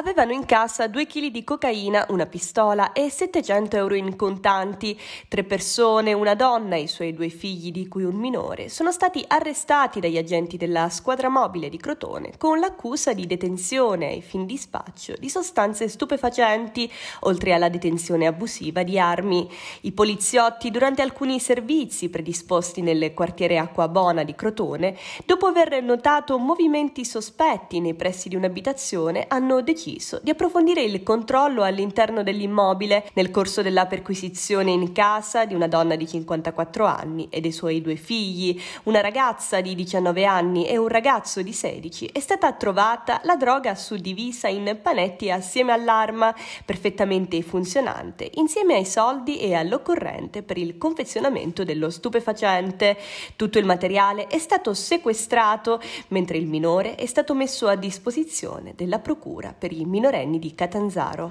avevano in cassa 2 kg di cocaina, una pistola e 700 euro in contanti. Tre persone, una donna e i suoi due figli, di cui un minore, sono stati arrestati dagli agenti della squadra mobile di Crotone con l'accusa di detenzione e fin spaccio di sostanze stupefacenti, oltre alla detenzione abusiva di armi. I poliziotti, durante alcuni servizi predisposti nel quartiere Acquabona di Crotone, dopo aver notato movimenti sospetti nei pressi di un'abitazione, hanno deciso deciso di approfondire il controllo all'interno dell'immobile nel corso della perquisizione in casa di una donna di 54 anni e dei suoi due figli, una ragazza di 19 anni e un ragazzo di 16, è stata trovata la droga suddivisa in panetti assieme all'arma, perfettamente funzionante, insieme ai soldi e all'occorrente per il confezionamento dello stupefacente. Tutto il materiale è stato sequestrato, mentre il minore è stato messo a disposizione della procura per massacri minorenni di Catanzaro.